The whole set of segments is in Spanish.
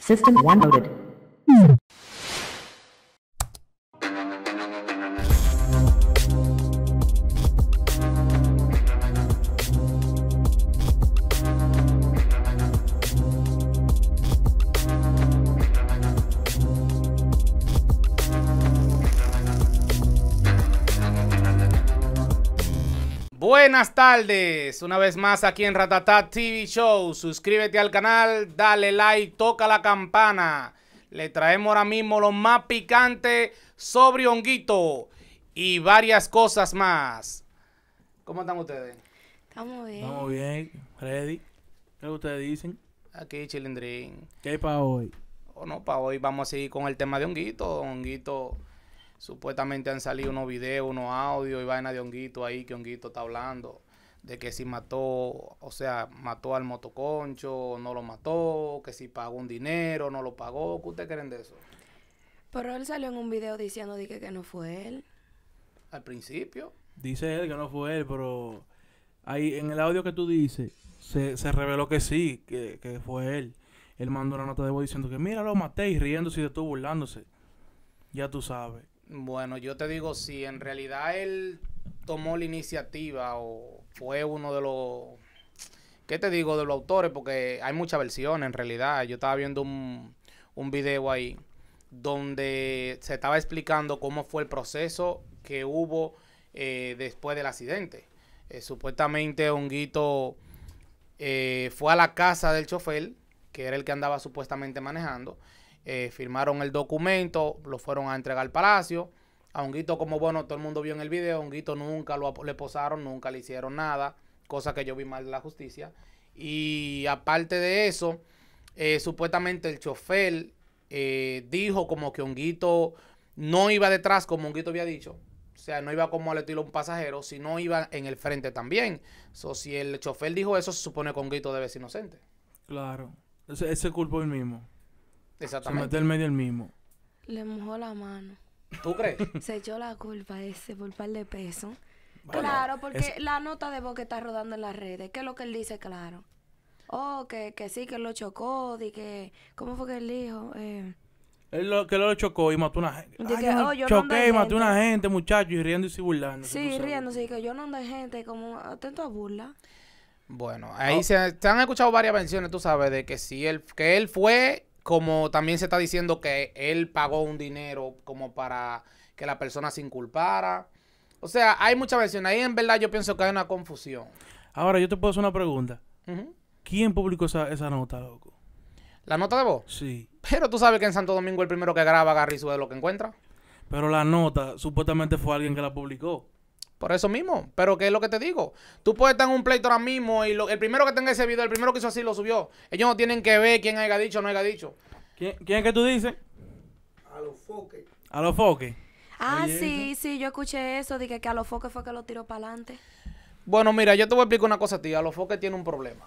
System 1 loaded. Buenas tardes, una vez más aquí en Ratatat TV Show. Suscríbete al canal, dale like, toca la campana. Le traemos ahora mismo lo más picante sobre honguito y varias cosas más. ¿Cómo están ustedes? Estamos bien. Estamos bien, ready. ¿Qué ustedes dicen? Aquí, Chilindrín. ¿Qué hay para hoy? O oh, no, para hoy vamos a seguir con el tema de honguito. Honguito Supuestamente han salido unos videos, unos audios y vaina de Honguito ahí, que Honguito está hablando de que si mató, o sea, mató al motoconcho, no lo mató, que si pagó un dinero, no lo pagó. ¿Qué ustedes creen de eso? Pero él salió en un video diciendo que no fue él. Al principio. Dice él que no fue él, pero ahí en el audio que tú dices se, se reveló que sí, que, que fue él. Él mandó una nota de voz diciendo que mira, lo maté y riéndose y estuvo burlándose. Ya tú sabes. Bueno, yo te digo, si en realidad él tomó la iniciativa o fue uno de los, ¿qué te digo? De los autores, porque hay mucha versión en realidad. Yo estaba viendo un, video ahí donde se estaba explicando cómo fue el proceso que hubo eh, después del accidente. Eh, supuestamente Honguito eh, fue a la casa del chofer, que era el que andaba supuestamente manejando, eh, firmaron el documento, lo fueron a entregar al palacio. A Honguito, como bueno, todo el mundo vio en el video, a Honguito nunca lo, le posaron, nunca le hicieron nada, cosa que yo vi mal de la justicia. Y aparte de eso, eh, supuestamente el chofer eh, dijo como que Honguito no iba detrás, como Honguito había dicho. O sea, no iba como al estilo un pasajero, sino iba en el frente también. So, si el chofer dijo eso, se supone que Honguito debe ser inocente. Claro. Ese, ese culpa el mismo. Exactamente. Se mete el medio el mismo. Le mojó la mano. ¿Tú crees? Se echó la culpa ese por par de pesos. claro, porque la nota de voz que está rodando en las redes, ¿qué es lo que él dice, claro? Oh, que, que sí, que lo chocó, de que... ¿Cómo fue que él dijo? Eh, él lo, que lo chocó y mató una gente. Oh, choqué no y maté una gente, muchachos, y riendo y burlando. Sí, riendo, sí, que yo no ando de gente, como atento a burla. Bueno, ahí oh. se, han escuchado varias menciones, tú sabes, de que si él, que él fue como también se está diciendo que él pagó un dinero como para que la persona se inculpara. O sea, hay mucha versión. Ahí en verdad yo pienso que hay una confusión. Ahora, yo te puedo hacer una pregunta. ¿Quién publicó esa, nota, loco? ¿La nota de vos? Sí. Pero tú sabes que en Santo Domingo el primero que graba Garrizo es lo que encuentra. Pero la nota supuestamente fue alguien que la publicó. Por eso mismo. Pero ¿qué es lo que te digo? Tú puedes estar en un pleito ahora mismo y el primero que tenga ese video, el primero que hizo así, lo subió. Ellos no tienen que ver quién haya dicho o no haya dicho. ¿Quién, es que tú dices? A los foques. A los foques. Ah, sí, sí, yo escuché eso. Dije que a los foques fue que lo tiró para adelante. Bueno, mira, yo te voy a explicar una cosa a ti. A los foques tiene un problema.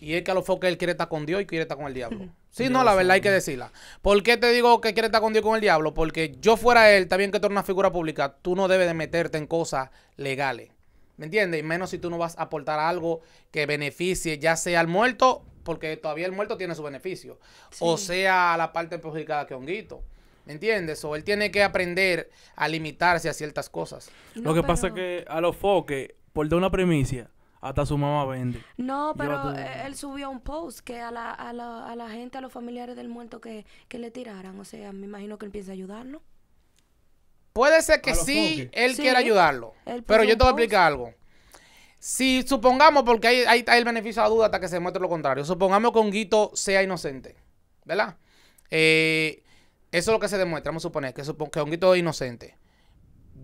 Y es que a los foques él quiere estar con Dios y quiere estar con el diablo. Sí, no, la verdad hay que decirla. ¿Por qué te digo que quiere estar con Dios y con el diablo? Porque yo fuera él, también que tú eres una figura pública, tú no debes de meterte en cosas legales. ¿Me entiendes? Y menos si tú no vas a aportar algo que beneficie ya sea al muerto, porque todavía el muerto tiene su beneficio, o sea la parte perjudicada que honguito. ¿Me entiendes? O él tiene que aprender a limitarse a ciertas cosas. Lo que pasa es que a los foques, por dar una primicia, hasta su mamá vende. No, pero eh, él subió un post que a la, a, la, a la gente, a los familiares del muerto que, le tiraran. O sea, me imagino que él piensa ayudarlo. Puede ser que sí, él quiere quiera ayudarlo. Pero yo te voy a explicar algo. Si supongamos, porque hay, hay, el beneficio de la duda hasta que se muestre lo contrario, supongamos que Honguito sea inocente, ¿verdad? Eh, eso es lo que se demuestra, vamos a suponer, que, que Honguito es inocente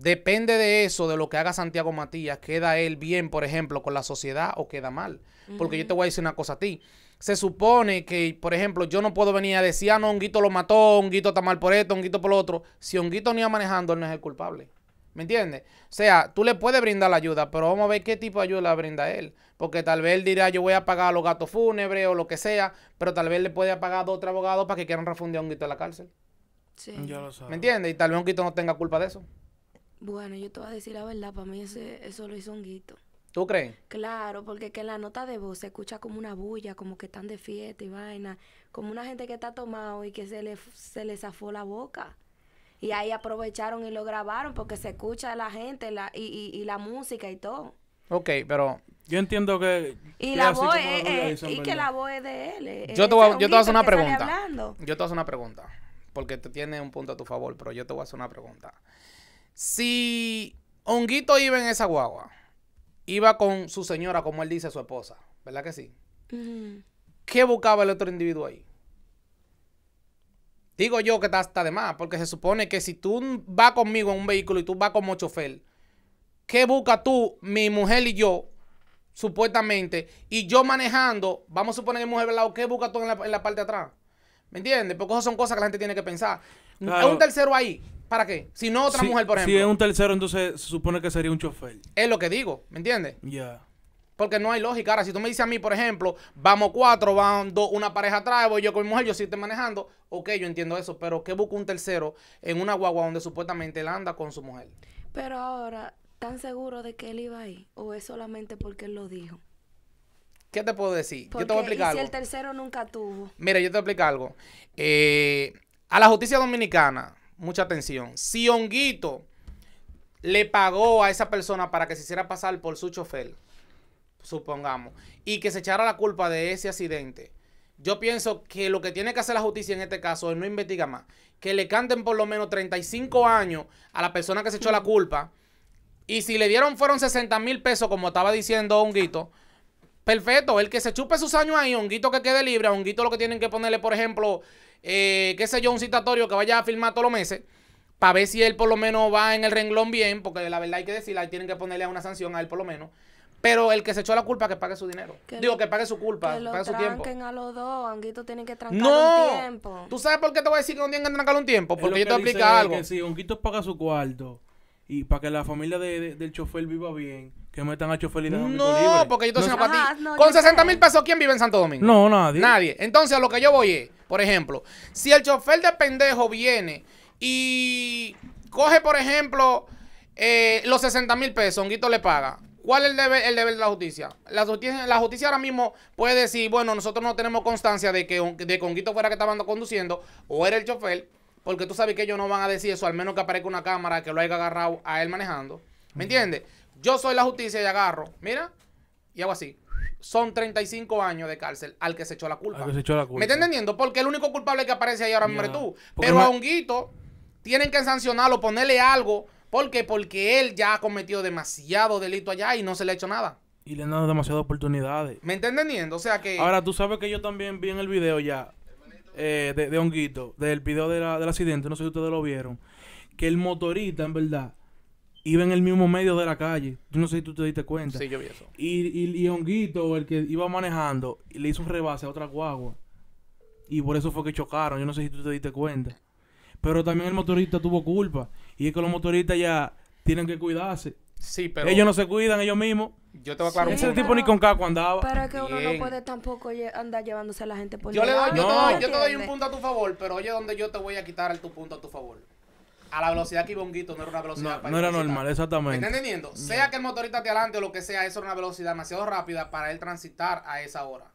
depende de eso, de lo que haga Santiago Matías, queda él bien, por ejemplo, con la sociedad o queda mal. Porque yo te voy a decir una cosa a ti. Se supone que, por ejemplo, yo no puedo venir a decir, ah, no, Honguito lo mató, Honguito está mal por esto, Honguito por lo otro. Si Honguito no iba manejando, él no es el culpable. ¿Me entiendes? O sea, tú le puedes brindar la ayuda, pero vamos a ver qué tipo de ayuda brinda él. Porque tal vez él dirá, yo voy a pagar a los gatos fúnebres o lo que sea, pero tal vez le puede pagar a otro abogado para que quieran refundir a Honguito en la cárcel. Sí. yo lo ¿Me entiendes? Y tal vez Honguito no tenga culpa de eso. Bueno, yo te voy a decir la verdad, para mí eso lo hizo un guito. ¿Tú crees? Claro, porque que la nota de voz se escucha como una bulla, como que están de fiesta y vaina, como una gente que está tomado y que se le, se le zafó la boca. Y ahí aprovecharon y lo grabaron porque se escucha la gente la, y, y, la música y todo. Ok, pero... Yo entiendo que... Y, la voz es, y que la voz de él. yo, te voy, yo te a hacer una pregunta. Yo te voy a hacer una pregunta. Porque tú tienes un punto a tu favor, pero yo te voy a hacer una pregunta. Si Honguito iba en esa guagua, iba con su señora, como él dice, su esposa, ¿verdad que sí? ¿Qué buscaba el otro individuo ahí? Digo yo que está de más, porque se supone que si tú vas conmigo en un vehículo y tú vas como chofer, ¿qué busca tú, mi mujer y yo, supuestamente, y yo manejando, vamos a suponer que mujer lado, ¿qué busca tú en la, la parte de atrás? ¿Me entiendes? Porque esas son cosas que la gente tiene que pensar. Hay un tercero ahí. ¿Para qué? Si no otra mujer, por ejemplo. Si es un tercero, entonces se supone que sería un chofer. Es lo que digo, ¿me entiendes? Ya. Porque no hay lógica. Ahora, si tú me dices a mí, por ejemplo, vamos cuatro, van dos, una pareja atrás, voy yo con mi mujer, yo sí estoy manejando. Ok, yo entiendo eso, pero ¿qué busca un tercero en una guagua donde supuestamente él anda con su mujer? Pero ahora, ¿tan seguro de que él iba ahí? ¿O es solamente porque él lo dijo? ¿Qué te puedo decir? yo te voy a explicar Si el tercero nunca tuvo. Mira, yo te voy a explicar algo. Eh, a la justicia dominicana mucha atención. Si Honguito le pagó a esa persona para que se hiciera pasar por su chofer, supongamos, y que se echara la culpa de ese accidente, yo pienso que lo que tiene que hacer la justicia en este caso es no investigar más. Que le canten por lo menos 35 años a la persona que se echó la culpa. Y si le dieron fueron 60 mil pesos, como estaba diciendo Honguito, perfecto. El que se chupe sus años ahí, Honguito que quede libre, a Honguito lo que tienen que ponerle, por ejemplo, eh, qué sé yo, un citatorio que vaya a firmar todos los meses para ver si él por lo menos va en el renglón bien, porque la verdad hay que y tienen que ponerle una sanción a él por lo menos. Pero el que se echó la culpa que pague su dinero. Digo, que pague su culpa, que, lo pague a los dos, Anguito tiene que trancar no. un tiempo. ¿Tú sabes por qué te voy a decir que no tienen que trancar un tiempo? Porque yo te explico algo. Que si Anguito paga su cuarto y para que la familia de, del chofer viva bien, que me están haciendo feliz. No, porque yo estoy no, para ti. Con 60 mil pesos, ¿quién vive en Santo Domingo? No, nadie. Nadie. Entonces, a lo que yo voy es, por ejemplo, si el chofer de pendejo viene y coge, por ejemplo, eh, los 60 mil pesos, Honguito le paga. ¿Cuál es el deber, el deber de la justicia? la justicia? La justicia ahora mismo puede decir, bueno, nosotros no tenemos constancia de que, de Honguito fuera que estaba conduciendo o era el chofer, porque tú sabes que ellos no van a decir eso, al menos que aparezca una cámara que lo haya agarrado a él manejando. ¿Me entiendes? Yo soy la justicia y agarro, mira, y hago así. Son 35 años de cárcel al que se echó la culpa. Al que se echó la culpa. ¿Me estás entendiendo? Porque el único culpable que aparece ahí ahora mismo eres tú. Pero a Honguito tienen que sancionarlo, ponerle algo. ¿Por qué? Porque él ya ha cometido demasiado delito allá y no se le ha hecho nada. Y le han dado demasiadas oportunidades. ¿Me estás entendiendo? O sea que... Ahora, tú sabes que yo también vi en el video ya eh, de, Honguito, del video del accidente, no sé si ustedes lo vieron, que el motorista, en verdad, iba en el mismo medio de la calle. Yo no sé si tú te diste cuenta. Sí, yo vi eso. Y, Honguito, el que iba manejando, le hizo un rebase a otra guagua. Y por eso fue que chocaron. Yo no sé si tú te diste cuenta. Pero también el motorista tuvo culpa. Y es que los motoristas ya tienen que cuidarse. Sí, pero... Ellos no se cuidan ellos mismos. Yo te voy a aclarar Ese tipo ni con caco andaba. Pero es que uno no puede tampoco andar llevándose a la gente por Yo, le doy, ah, yo, te doy, doy un punto a tu favor, pero oye, donde yo te voy a quitar el tu punto a tu favor a la velocidad que iba no era una velocidad no, No era normal, exactamente. ¿Me están entendiendo? Sea que el motorista te adelante o lo que sea, eso era una velocidad demasiado rápida para él transitar a esa hora.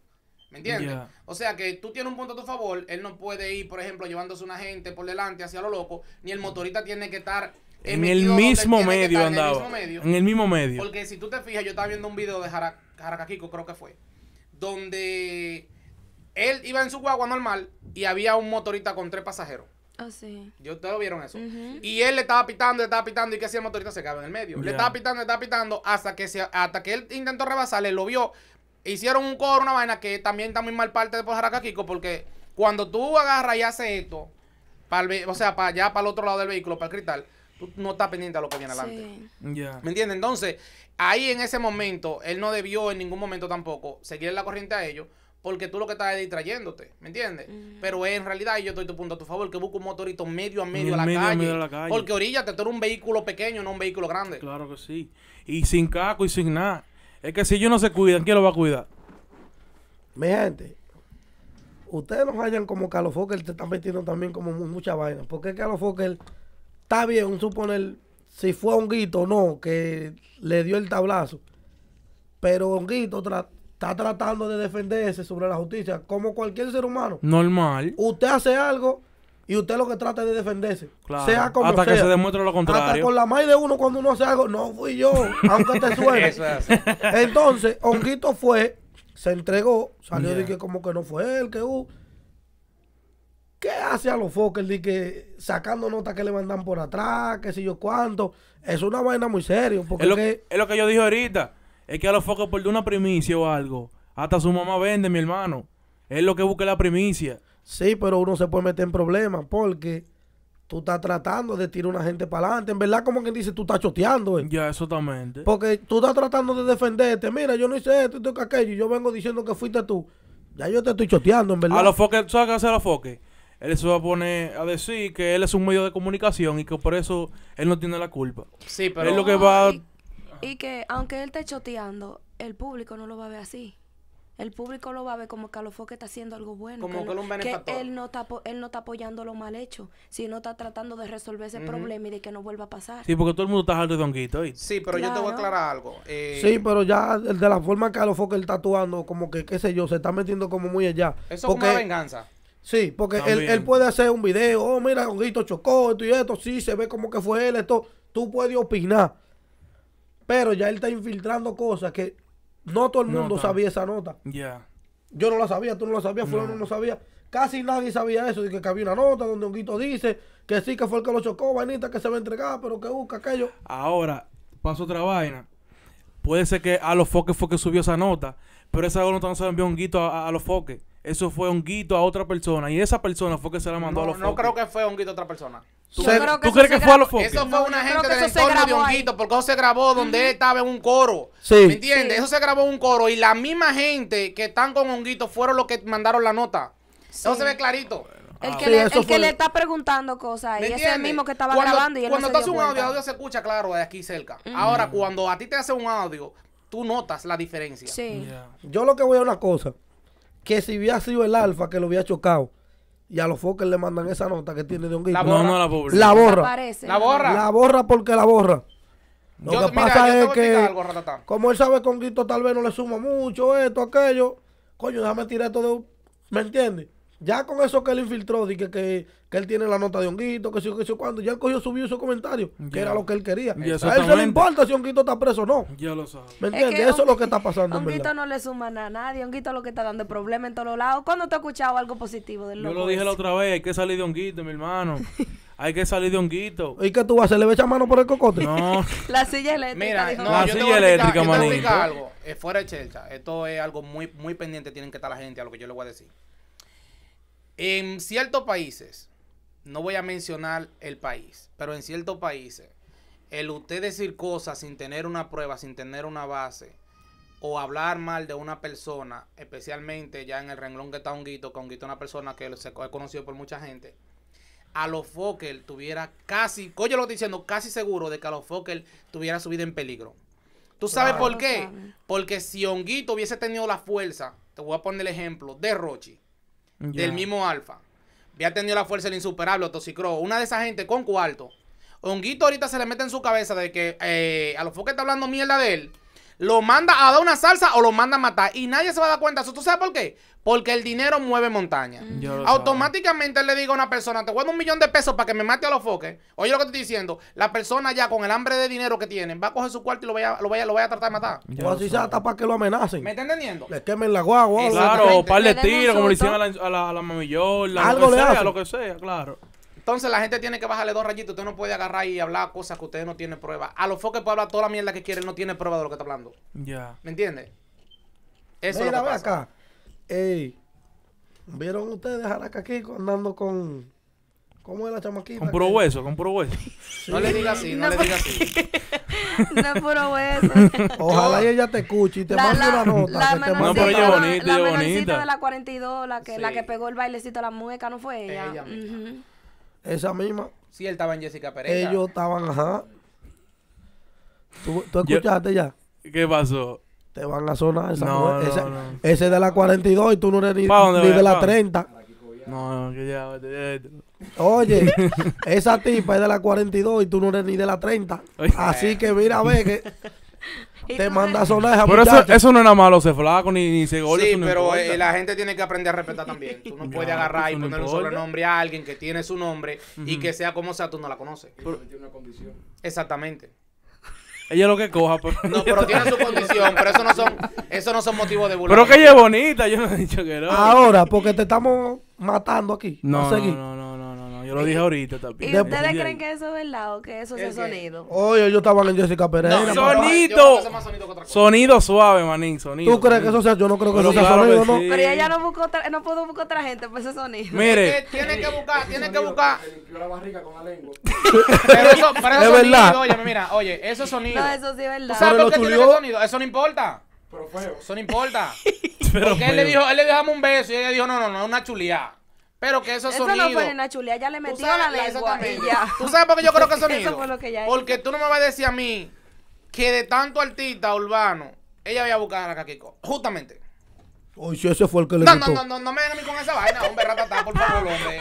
¿Me entiendes? O sea que tú tienes un punto a tu favor, él no puede ir, por ejemplo, llevándose una gente por delante hacia lo loco, ni el motorista tiene que estar en el mismo medio andaba. En el mismo medio. Porque si tú te fijas, yo estaba viendo un video de Jaracaquico, creo que fue, donde él iba en su guagua normal y había un motorista con tres pasajeros. Oh, sí. Yo, vieron eso. Y él le estaba pitando, le estaba pitando. ¿Y que hacía el motorista? Se cabe en el medio. Le estaba pitando, le estaba pitando. Hasta que, se, hasta que él intentó rebasarle, lo vio. Hicieron un coro, una vaina que también está muy mal parte de Jaraca Kiko. Porque cuando tú agarras y haces esto, para o sea, para allá, para el otro lado del vehículo, para el cristal, tú no estás pendiente a lo que viene adelante. ¿Me entiendes? Entonces, ahí en ese momento, él no debió en ningún momento tampoco seguir la corriente a ellos porque tú lo que estás es distrayéndote, ¿me entiendes? Pero en realidad, yo estoy tu punto a tu favor, que busque un motorito medio a medio, a la, calle, Porque orilla tú eres un vehículo pequeño, no un vehículo grande. Claro que sí. Y sin caco y sin nada. Es que si yo no se cuidan, ¿quién lo va a cuidar? Mi gente, ustedes no hallan como Carlos Fokker, te están metiendo también como mucha vaina. Porque Carlos Fokker está bien, suponer, si fue a Honguito o no, que le dio el tablazo. Pero Honguito trató está tratando de defenderse sobre la justicia, como cualquier ser humano. Normal. Usted hace algo y usted lo que trata de defenderse. Claro. Hasta que se demuestre lo contrario. Hasta con la más de uno cuando uno hace algo, no fui yo, aunque te suene. Entonces, Honguito fue, se entregó, salió de que como que no fue él, que uh, ¿Qué hace a los Fokker de que sacando notas que le mandan por atrás, qué sé yo cuánto? Es una vaina muy seria. Porque lo es lo que yo dije ahorita es que a los focos por una primicia o algo. Hasta su mamá vende, mi hermano. Es lo que busca la primicia. Sí, pero uno se puede meter en problemas porque tú estás tratando de tirar a una gente para adelante. En verdad, como quien dice, tú estás choteando. Eh? Ya, exactamente. Porque tú estás tratando de defenderte. Mira, yo no hice esto, esto, aquello. yo vengo diciendo que fuiste tú. Ya yo te estoy choteando, en verdad. A los foques, ¿sabes qué hace a los foques? él se va a poner a decir que él es un medio de comunicación y que por eso él no tiene la culpa. Sí, pero... Él lo que va y que aunque él esté choteando, el público no lo va a ver así. El público lo va a ver como que los que está haciendo algo bueno. Como que, él, no está, él no está apoyando lo mal hecho, sino está tratando de resolver ese problema y de que no vuelva a pasar. Sí, porque todo el mundo está harto de donquito Sí, pero yo te voy a aclarar algo. Eh, sí, pero ya de la forma que los que él está actuando, como que, qué sé yo, se está metiendo como muy allá. Eso es una venganza. Sí, porque él, puede hacer un video, oh, mira, honguito chocó, esto y esto, sí, se ve como que fue él, esto. Tú puedes opinar pero ya él está infiltrando cosas que no todo el mundo sabía esa nota. Ya. Yo no la sabía, tú no la sabías, Fulano no. sabía. Casi nadie sabía eso, de que, había una nota donde Honguito dice que sí que fue el que lo chocó, vainita que se va a entregar, pero que busca aquello. Ahora, pasó otra vaina. Puede ser que a los foques fue que subió esa nota, pero esa nota no se envió a, a, a los foques eso fue honguito a otra persona y esa persona fue que se la mandó a los No creo que fue honguito a otra persona. ¿Tú, crees que fue a los focos? Eso fue una gente del entorno de honguito, porque eso se grabó donde él estaba en un coro. Sí. ¿Me entiendes? Eso se grabó en un coro y la misma gente que están con honguito fueron los que mandaron la nota. Eso se ve clarito. El ah. que, le, está preguntando cosas y el mismo que estaba grabando y él Cuando no se un audio, el audio se escucha claro de aquí cerca. Ahora, cuando a ti te hace un audio, tú notas la diferencia. Sí. Yo lo que voy a una cosa que si hubiera sido el alfa que lo hubiera chocado. Y a los Fokker le mandan esa nota que tiene de un La borra. la, borra. La borra. porque la borra. Lo que pasa es que, como él sabe con Guito, tal vez no le suma mucho esto, aquello. Coño, déjame tirar esto de ¿Me entiendes? Ya con eso que él infiltró, dije que, él tiene la nota de Honguito, que si que sí, cuando ya cogió, subió su comentario, que era lo que él quería. A él no le importa si Honguito está preso o no. Ya lo sabe. ¿Me entiendes? eso es lo que está pasando. Honguito no le suma nada a nadie, Honguito lo que está dando problemas en todos lados. ¿Cuándo te ha escuchado algo positivo del loco? Yo lo dije la otra vez, hay que salir de Honguito, mi hermano. Hay que salir de honguito. ¿Y qué tú vas? hacer? le a echar mano por el cocote? No. la silla eléctrica. Mira, no, la silla eléctrica, explicar, algo. Eh, fuera de Chelcha, esto es algo muy, muy pendiente. Tienen que estar la gente a lo que yo le voy a decir. En ciertos países, no voy a mencionar el país, pero en ciertos países, el usted decir cosas sin tener una prueba, sin tener una base, o hablar mal de una persona, especialmente ya en el renglón que está Honguito, que Honguito es una persona que se ha conocido por mucha gente, a los Fokker tuviera casi, coño lo estoy diciendo, casi seguro de que a los Fokker tuviera su vida en peligro. ¿Tú sabes por qué? Porque si Honguito hubiese tenido la fuerza, te voy a poner el ejemplo, de Rochi del mismo Alfa. ha tenido la fuerza del insuperable, Toxicro. Una de esas gente con cuarto. Honguito ahorita se le mete en su cabeza de que eh, a los que está hablando mierda de él lo manda a dar una salsa o lo manda a matar. Y nadie se va a dar cuenta eso. ¿Tú sabes por qué? Porque el dinero mueve montaña. Mm. Automáticamente le digo a una persona, te juego un millón de pesos para que me mate a los foques. Oye lo que te estoy diciendo. La persona ya con el hambre de dinero que tiene, va a coger su cuarto y lo vaya, lo lo a tratar de matar. O así para que lo amenacen. ¿Me está entendiendo? Le quemen la guagua. Claro, o par de como le hicieron a la, a Algo sea, lo que sea, claro. Entonces la gente tiene que bajarle dos rayitos. Usted no puede agarrar y hablar cosas que usted no tiene prueba. A los foques puede hablar toda la mierda que quiere, no tiene prueba de lo que está hablando. Ya. ¿Me entiende? Eso es Ey, ¿vieron ustedes a aquí? andando con... ¿Cómo es la chamaquita? Con puro hueso, con puro hueso. No le diga así, no, le diga así. no es puro hueso. Ojalá ella te escuche y te mande una nota. La, no, bonita, la, bonita. de la 42, la que, la que pegó el bailecito a la mueca, ¿no fue ella? ella esa misma. Sí, él estaba en Jessica Pereira. Ellos estaban, ajá. ¿Tú, escuchaste ya? ¿Qué pasó? Te van a sonar esa ese, es de la 42 y tú no eres ni, de la 30. No, no, que ya. Oye, esa tipa es de la 42 y tú no eres ni de la 30. Así que mira, ve que te manda a Pero eso, eso, no nada malo, se flaco ni, se golpea. Sí, pero eh, la gente tiene que aprender a respetar también. Tú no puedes agarrar y ponerle un sobrenombre a alguien que tiene su nombre y que sea como sea, tú no la conoces. Pero, tiene una condición. Exactamente. Ella es lo que coja, pero... No, pero tiene su condición, pero eso no son, eso no son motivos de burla Pero que ella es bonita, yo no he dicho que no. Ahora, porque te estamos matando aquí. No, no, no, no lo dije ahorita también. ¿Y ustedes creen que eso es verdad o que eso es sonido? Oye, yo estaba en Jessica Pereira. No, sonido. Sonido suave, manín, sonido. ¿Tú crees que eso sea? Yo no creo que eso sea sonido, ¿no? Pero ella no buscó no pudo buscar otra gente por ese sonido. Mire. Tiene que buscar, tiene que buscar. la barriga con la lengua. Pero eso, pero eso es sonido, verdad. oye, mira, oye, eso sonido. No, eso sí es verdad. ¿Sabes lo qué tiene sonido? Eso no importa. Pero feo. Eso no importa. Porque él le dijo, él le dejamos un beso y ella dijo, no, no, no, es una chuliada. Pero que esos eso sonidos. Eso no fue le metió la lengua. ¿Tú sabes por qué yo creo que eso fue Porque tú no me vas a decir a mí que de tanto artista urbano, ella había buscado a la Kakiko. Justamente. Oye, si ese fue el que le no, gustó. No, no, no, no me den a mí con esa vaina, hombre, ratatá, por favor, hombre.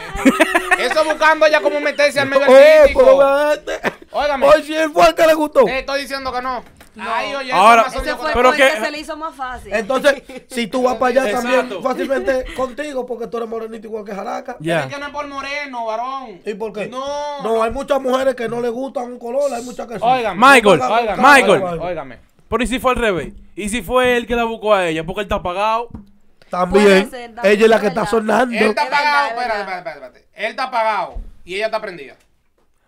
Eso buscando ella como meterse al medio eh, artístico. Óigame. Oye, si él fue el que le gustó. estoy diciendo que no. Ahora, ese fue pero que, se le hizo más fácil. Entonces, si tú vas para allá también, fácilmente contigo, porque tú eres morenito igual que Jaraca. Yeah. Es que no es por moreno, varón. ¿Y por qué? No. No, hay muchas mujeres que no le gustan un color, hay muchas que sí. Oigan, Michael, Michael. Óigame. Pero ¿y si fue al revés? ¿Y si fue él que la buscó a ella? Porque él está apagado. También. ella es la que está sonando. Él está apagado, espérate, espérate, espérate. Él está apagado y ella está prendida.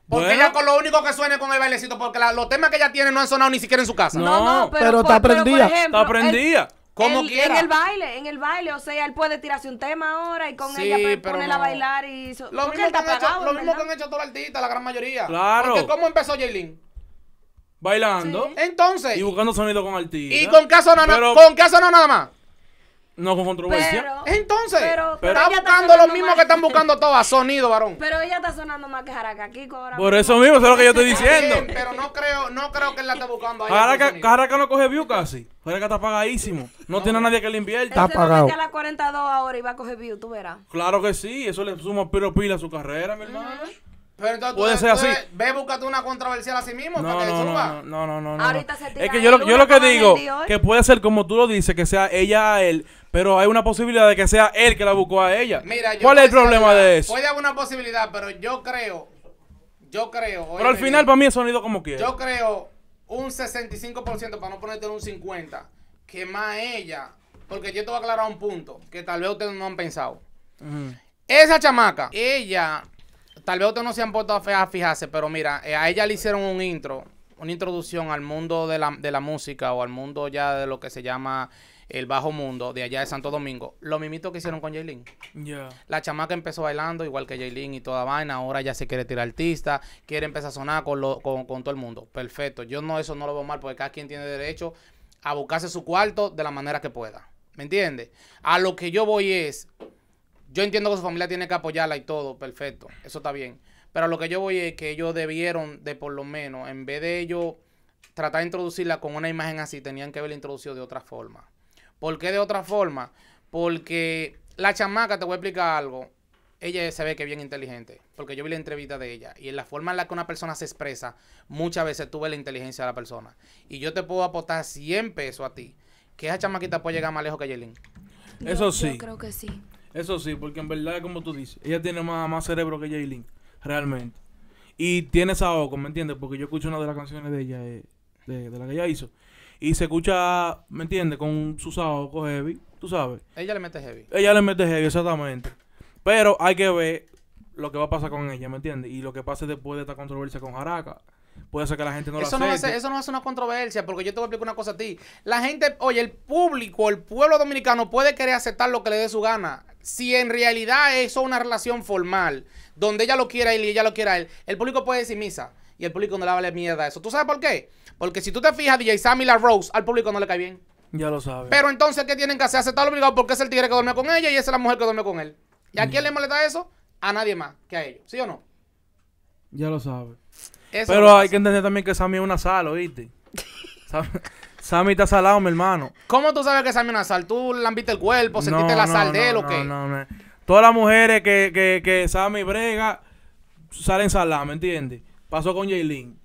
Porque ella con lo único que suene con el bailecito, porque los temas que ella tiene no han sonado ni siquiera en su casa. No, no, pero, está aprendida, te aprendía. como En el baile, en el baile. O sea, él puede tirarse un tema ahora y con ella ponerla a bailar y... So lo, mismo que, han hecho todos los artistas, la gran mayoría. Claro. Porque ¿cómo empezó Jaylin? Bailando. Entonces. Y buscando sonido con artistas. Y con qué no, con qué sonó nada más. No con controversia. Entonces, está buscando lo mismo que están buscando todas, sonido, varón. Pero ella está sonando más que Jaraca aquí, ahora Por eso mismo, eso es lo que yo estoy diciendo. pero no creo, no creo que él la esté buscando ahí. Jaraca, no coge view casi. Jaraca está pagadísimo. No, tiene a nadie que le invierta. Está pagado. No a las 42 ahora y va a coger view, tú verás. Claro que sí, eso le suma pero pila a su carrera, mi hermano. Pero entonces, puede ser así. ve, búscate una controversial a sí mismo no, no, No, no, no, no. es que yo lo, yo lo que digo, que puede ser como tú lo dices, que sea ella a él, pero hay una posibilidad de que sea él que la buscó a ella. Mira, ¿Cuál es el problema de eso? Puede haber una posibilidad, pero yo creo, yo creo. Pero al final para mí es sonido como quiera. Yo creo un 65%, para no ponerte en un 50%, que más ella, porque yo te voy a aclarar un punto que tal vez ustedes no han pensado. Esa chamaca, ella tal vez otros no se han puesto a fijarse, pero mira, eh, a ella le hicieron un intro, una introducción al mundo de la, música o al mundo ya de lo que se llama el bajo mundo de allá de Santo Domingo, lo mimito que hicieron con Jaylin. Ya. La chamaca empezó bailando igual que Jaylin y toda vaina, ahora ya se quiere tirar artista, quiere empezar a sonar con, con, con, todo el mundo. Perfecto, yo no eso no lo veo mal porque cada quien tiene derecho a buscarse su cuarto de la manera que pueda. ¿Me entiendes? A lo que yo voy es, yo entiendo que su familia tiene que apoyarla y todo, perfecto, eso está bien. Pero lo que yo voy es que ellos debieron de por lo menos, en vez de ellos tratar de introducirla con una imagen así, tenían que haberla introducido de otra forma. ¿Por qué de otra forma? Porque la chamaca, te voy a explicar algo, ella se ve que es bien inteligente, porque yo vi la entrevista de ella y en la forma en la que una persona se expresa, muchas veces tú ves la inteligencia de la persona. Y yo te puedo apostar 100 pesos a ti, que esa chamaquita puede llegar más lejos que Yelin. Eso sí. Yo creo que sí. Eso sí, porque en verdad, como tú dices, ella tiene más, cerebro que Jaylin, realmente. Y tiene esa oco, ¿me entiendes? Porque yo escucho una de las canciones de ella, eh, de, la que ella hizo. Y se escucha, ¿me entiendes? Con su saoco heavy, tú sabes. Ella le mete heavy. Ella le mete heavy, exactamente. Pero hay que ver lo que va a pasar con ella, ¿me entiendes? Y lo que pase después de esta controversia con Haraka. Puede ser que la gente no eso lo acepte. No eso no hace una controversia, porque yo te voy a explicar una cosa a ti. La gente, oye, el público, el pueblo dominicano puede querer aceptar lo que le dé su gana si en realidad eso es una relación formal, donde ella lo quiera él y ella lo quiera él, el público puede decir misa y el público no le vale mierda a eso. ¿Tú sabes por qué? Porque si tú te fijas, DJ Sammy la Rose, al público no le cae bien. Ya lo sabe. Pero entonces, ¿qué tienen que hacer? Aceptar obligado porque es el tigre que duerme con ella y es la mujer que duerme con él. ¿Y a quién le molesta eso? A nadie más que a ellos. ¿Sí o no? Ya lo sabe. Pero hay que entender también que Sammy es una sala, ¿oíste? Sammy está salado, mi hermano. ¿Cómo tú sabes que Sammy es una sal? ¿Tú lambiste el cuerpo? ¿Sentiste la sal de él o qué? No, no, Todas las mujeres que, que, que Sammy brega salen saladas, ¿me entiendes? Pasó con Jaylin.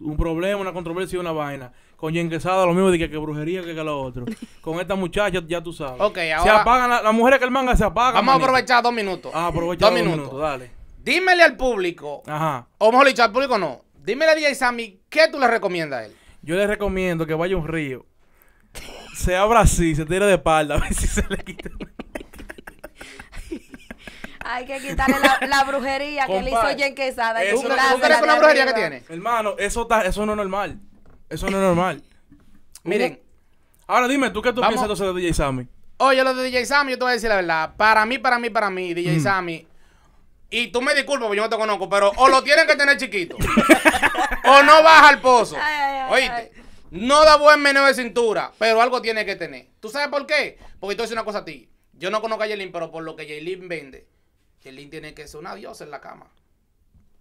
Un problema, una controversia y una vaina. Con Jen Quesada lo mismo, Dije, que, brujería que, que, lo otro. Con esta muchacha ya tú sabes. Ok, ahora... Se apagan, las mujeres que el manga se apagan. Vamos a aprovechar dos minutos. Ah, aprovecha dos, minutos. Dale. Dímele al público. Ajá. O mejor dicho, al público no. Dímele a DJ Sammy, ¿qué tú le recomiendas a él? Yo les recomiendo que vaya a un río, se abra así, se tire de espalda, a ver si se le quita. Hay que quitarle la, brujería que le hizo Jen Quesada. eso- ¿Tú crees con la brujería que tiene? Hermano, eso, está, eso no es normal. Eso no es normal. Miren, Ahora dime, ¿tú qué tú Vamos. piensas de DJ Sammy? Oye, lo de DJ Sammy, yo te voy a decir la verdad. Para mí, para mí, para mí, DJ mm. Sammy y tú me disculpas, porque yo no te conozco, pero o lo tienen que tener chiquito, o no baja al pozo. Oíste, no da buen menú de cintura, pero algo tiene que tener. ¿Tú sabes por qué? Porque a decir una cosa a ti. Yo no conozco a Jaylin, pero por lo que Jaylin vende, Jaylin tiene que ser una diosa en la cama.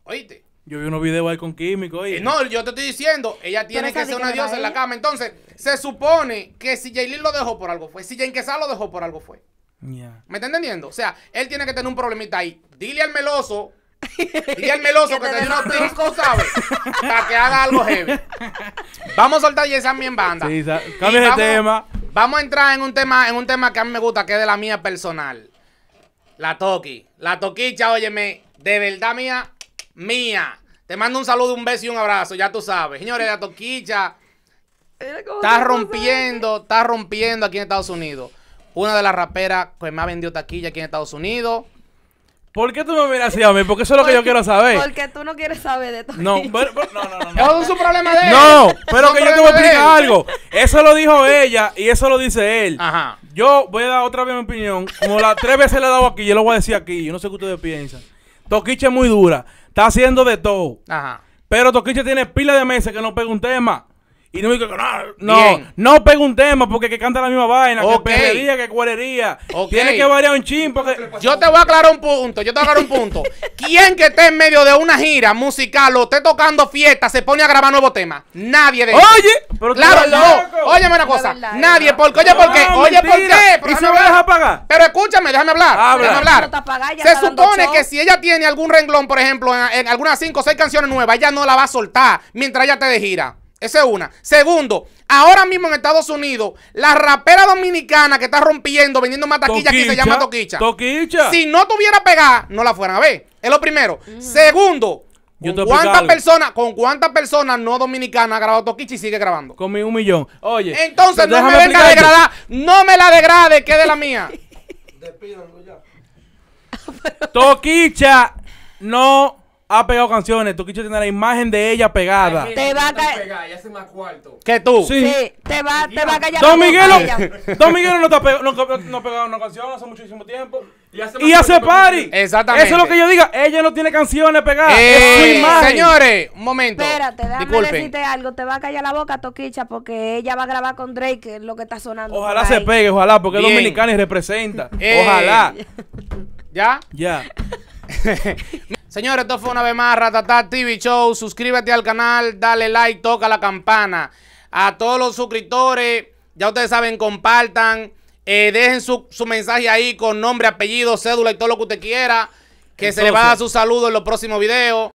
¿Oíste? Yo vi unos videos ahí con químicos. Eh, y... No, yo te estoy diciendo, ella tiene que ser una diosa en la cama. Entonces, se supone que si Jaylin lo dejó por algo fue, si Jane Quesada lo dejó por algo fue. ¿Me está entendiendo? O sea, él tiene que tener un problemita ahí. Dile al meloso. Dile al meloso que, te dé unos discos, ¿sabes? Para que haga algo heavy. Vamos a soltar esa bien banda. Sí, cambia de tema. Vamos a entrar en un tema, en un tema que a mí me gusta, que es de la mía personal. La Toki. La Toquicha, óyeme, de verdad mía, mía. Te mando un saludo, un beso y un abrazo, ya tú sabes. Señores, la Toquicha está rompiendo, está rompiendo aquí en Estados Unidos una de las raperas que más vendió taquilla aquí en Estados Unidos. ¿Por qué tú me miras así a mí? Porque eso es lo que yo quiero saber. Porque tú no quieres saber de todo. No, pero, no, no, no, no. es un problema de No, pero que yo te voy a explicar algo. Eso lo dijo ella y eso lo dice él. Ajá. Yo voy a dar otra vez mi opinión. Como las tres veces le he dado aquí, yo lo voy a decir aquí. Yo no sé qué ustedes piensan. Toquiche es muy dura. Está haciendo de todo. Ajá. Pero Toquiche tiene pila de meses que no pega un tema. Y no me no, no, pega un tema porque que canta la misma vaina, que perrería, que cuerería. Tiene que variar un chin porque... Yo te voy a aclarar un punto, yo te voy a aclarar un punto. ¿Quién que esté en medio de una gira musical o esté tocando fiesta se pone a grabar nuevo tema? Nadie de Oye, pero claro, no. Óyeme una cosa, nadie, porque, oye, por qué oye, por qué ¿Y se va a Pero escúchame, déjame hablar. Déjame hablar. se supone que si ella tiene algún renglón, por ejemplo, en, algunas cinco o seis canciones nuevas, ella no la va a soltar mientras ella te de gira. Esa es una. Segundo, ahora mismo en Estados Unidos, la rapera dominicana que está rompiendo, vendiendo más que se llama Toquicha. Toquicha. Si no tuviera pegada, no la fueran a ver. Es lo primero. Segundo, ¿Con cuántas personas, con cuántas personas no dominicanas ha grabado Toquicha y sigue grabando? Con mi un millón. Oye. Entonces no me venga a degradar, no me la degrade, que de la mía. Despídanlo ya. Toquicha no ha pegado canciones, Tu tiene la imagen de ella pegada. te va a caer. Ya hace más cuarto. ¿Que tú? Sí. Te va, a callar. Don Miguelo, Don Miguelo no, te pegado, no, ha pegado una canción hace muchísimo tiempo. Y hace, party. Exactamente. Eso es lo que yo diga. Ella no tiene canciones pegadas. Eh, es su señores, un momento. Espérate, déjame decirte algo. Te va a callar la boca, Toquicha, porque ella va a grabar con Drake lo que está sonando. Ojalá se pegue, ojalá, porque es dominicana y representa. Eh. Ojalá. ¿Ya? Ya. Señores, esto fue una vez más Ratatá TV Show. Suscríbete al canal, dale like, toca la campana. A todos los suscriptores, ya ustedes saben, compartan. Eh, dejen su, mensaje ahí con nombre, apellido, cédula y todo lo que usted quiera. Que se le va a su saludo en los próximos videos.